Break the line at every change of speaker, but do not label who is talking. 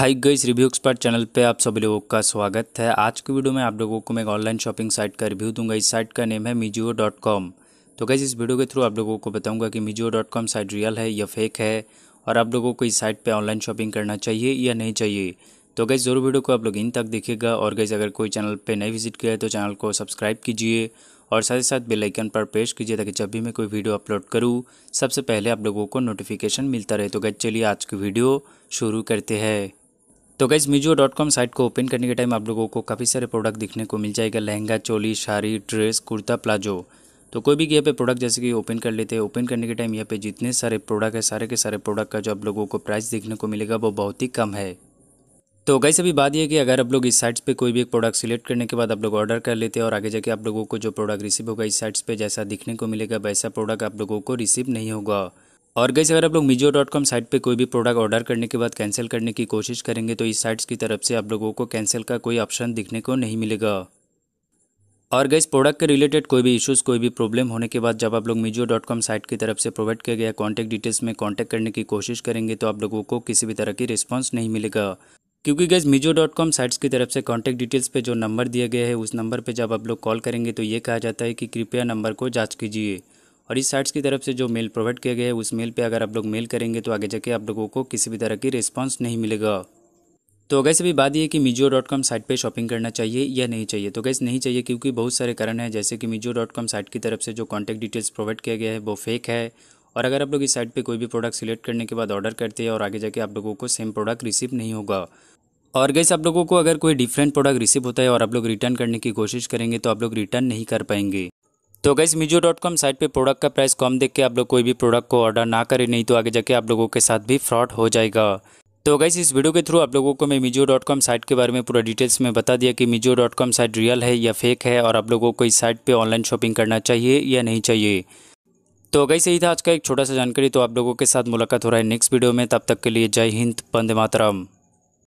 हाय guys review expert channel पे आप सभी लोगों का स्वागत है आज की वीडियो में आप लोगों को मैं ऑनलाइन शॉपिंग साइट का रिव्यू दूंगा इस साइट का नेम है मिजियो डॉट कॉम तो गैस इस वीडियो के थ्रू आप लोगों को बताऊंगा कि Meesho dot com site real है या फेक है और आप लोगों को इस साइट पर ऑनलाइन शॉपिंग करना चाहिए या नहीं चाहिए तो गैस जरूर वीडियो को आप लोग इन तक देखेगा और गैस अगर कोई चैनल पर नहीं विजिट किया है तो चैनल को सब्सक्राइब कीजिए और साथ ही साथ बेलाइकन पर पेश कीजिए ताकि जब भी मैं कोई वीडियो अपलोड करूँ सबसे पहले आप लोगों को नोटिफिकेशन मिलता रहे तो गैस चलिए आज की वीडियो शुरू करते हैं तो guys Meesho dot com site को ओपन करने के टाइम आप लोगों को काफ़ी सारे प्रोडक्ट दिखने को मिल जाएगा लहंगा चोली साड़ी ड्रेस कुर्ता प्लाजो तो कोई भी यहाँ पे प्रोडक्ट जैसे कि ओपन कर लेते हैं ओपन करने के टाइम यहाँ पे जितने सारे प्रोडक्ट है सारे के सारे प्रोडक्ट का जो आप लोगों को प्राइस देखने को मिलेगा वो बहुत ही कम है तो गई अभी बात यह कि अगर आप लोग इस साइट्स पे कोई भी एक प्रोडक्ट सिलेक्ट करने के बाद आप लोग ऑर्डर कर लेते हैं और आगे जाके आप लोगों को जो प्रोडक्ट रिसीव होगा इस साइट्स पे जैसा दिखने को मिलेगा वैसा प्रोडक्ट आप लोगों को रिसीव नहीं होगा और गैस अगर आप लोग मीजो डॉट कॉम साइट पर कोई भी प्रोडक्ट ऑर्डर करने के बाद कैंसिल करने की कोशिश करेंगे तो इस साइट्स की तरफ से आप लोगों को कैंसिल का कोई ऑप्शन दिखने को नहीं मिलेगा और गैस प्रोडक्ट के रिलेटेड कोई भी इश्यूज़ कोई भी प्रॉब्लम होने के बाद जब आप लोग मीजो डॉट कॉम साइट की तरफ से प्रोवाइड किया गया कॉन्टैक्ट डिटेल्स में कॉन्टैक्ट करने की कोशिश करेंगे तो आप लोगों को किसी भी तरह की रिस्पॉन्स नहीं मिलेगा क्योंकि guys Meesho dot com sites की तरफ से कॉन्टैक्ट डिटेल्स पर जो नंबर दिया गया है उस नंबर पर जब आप लोग कॉल करेंगे तो ये कहा जाता है कि कृपया नंबर को जाँच कीजिए और इस साइट्स की तरफ से जो मेल प्रोवाइड किया गया है उस मेल पे अगर आप लोग मेल करेंगे तो आगे जाके आप लोगों को किसी भी तरह की रिस्पॉन्स नहीं मिलेगा तो गैस भी बात यह कि मीजो डॉट कॉम साइट पर शॉपिंग करना चाहिए या नहीं चाहिए तो गैस नहीं चाहिए क्योंकि बहुत सारे कारण हैं जैसे कि मीजो डॉट कॉम साइट की तरफ से जो कॉन्टैक्ट डिटेल्स प्रोवाइड किया गया है वो फेक है और अगर आप लोग इस साइट पे कोई भी प्रोडक्ट सिलेक्ट करने के बाद ऑर्डर करते हैं और आगे जाके आप लोगों को सेम प्रोडक्ट रिसीव नहीं होगा और गैस आप लोगों को अगर कोई डिफरेंट प्रोडक्ट रिसीव होता है और आप लोग रिटर्न करने की कोशिश करेंगे तो आप लोग रिटर्न नहीं कर पाएंगे तो guys Meesho dot com site पर प्रोडक्ट का प्राइस कम देख के आप लोग कोई भी प्रोडक्ट को ऑर्डर ना करें नहीं तो आगे जाके आप लोगों के साथ भी फ्रॉड हो जाएगा तो गैस इस वीडियो के थ्रू आप लोगों को मैं मीजो डॉट कॉम साइट के बारे में पूरा डिटेल्स में बता दिया कि Meesho dot com site real है या फेक है और आप लोगों को इस साइट पर ऑनलाइन शॉपिंग करना चाहिए या नहीं चाहिए तो गैस यही था आज का एक छोटा सा जानकारी तो आप लोगों के साथ मुलाकात हो रहा है नेक्स्ट वीडियो में तब तक के लिए जय हिंद बंदे मातरम